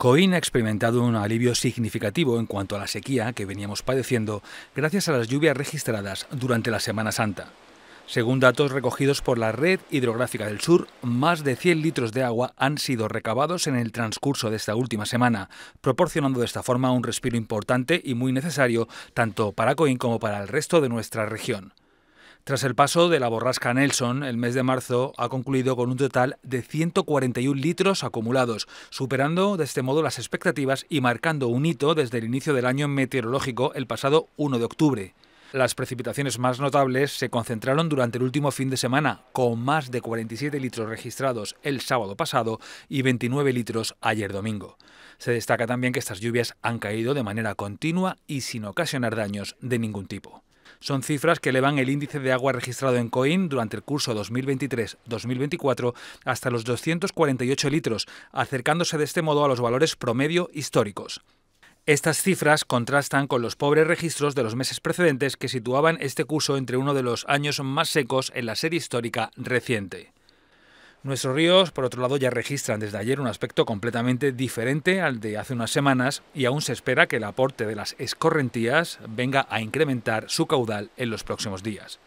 Coín ha experimentado un alivio significativo en cuanto a la sequía que veníamos padeciendo gracias a las lluvias registradas durante la Semana Santa. Según datos recogidos por la Red Hidrográfica del Sur, más de 100 litros de agua han sido recabados en el transcurso de esta última semana, proporcionando de esta forma un respiro importante y muy necesario tanto para Coín como para el resto de nuestra región. Tras el paso de la borrasca Nelson, el mes de marzo ha concluido con un total de 141 litros acumulados, superando de este modo las expectativas y marcando un hito desde el inicio del año meteorológico el pasado 1 de octubre. Las precipitaciones más notables se concentraron durante el último fin de semana, con más de 47 litros registrados el sábado pasado y 29 litros ayer domingo. Se destaca también que estas lluvias han caído de manera continua y sin ocasionar daños de ningún tipo. Son cifras que elevan el índice de agua registrado en Coín durante el curso 2023-2024 hasta los 248 litros, acercándose de este modo a los valores promedio históricos. Estas cifras contrastan con los pobres registros de los meses precedentes que situaban este curso entre uno de los años más secos en la serie histórica reciente. Nuestros ríos, por otro lado, ya registran desde ayer un aspecto completamente diferente al de hace unas semanas y aún se espera que el aporte de las escorrentías venga a incrementar su caudal en los próximos días.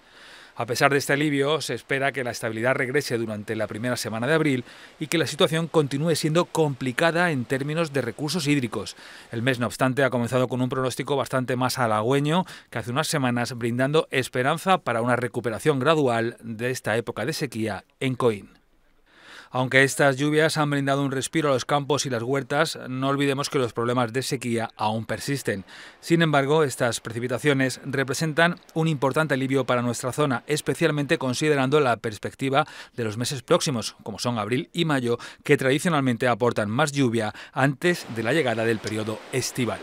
A pesar de este alivio, se espera que la estabilidad regrese durante la primera semana de abril y que la situación continúe siendo complicada en términos de recursos hídricos. El mes, no obstante, ha comenzado con un pronóstico bastante más halagüeño que hace unas semanas, brindando esperanza para una recuperación gradual de esta época de sequía en Coín. Aunque estas lluvias han brindado un respiro a los campos y las huertas, no olvidemos que los problemas de sequía aún persisten. Sin embargo, estas precipitaciones representan un importante alivio para nuestra zona, especialmente considerando la perspectiva de los meses próximos, como son abril y mayo, que tradicionalmente aportan más lluvia antes de la llegada del periodo estival.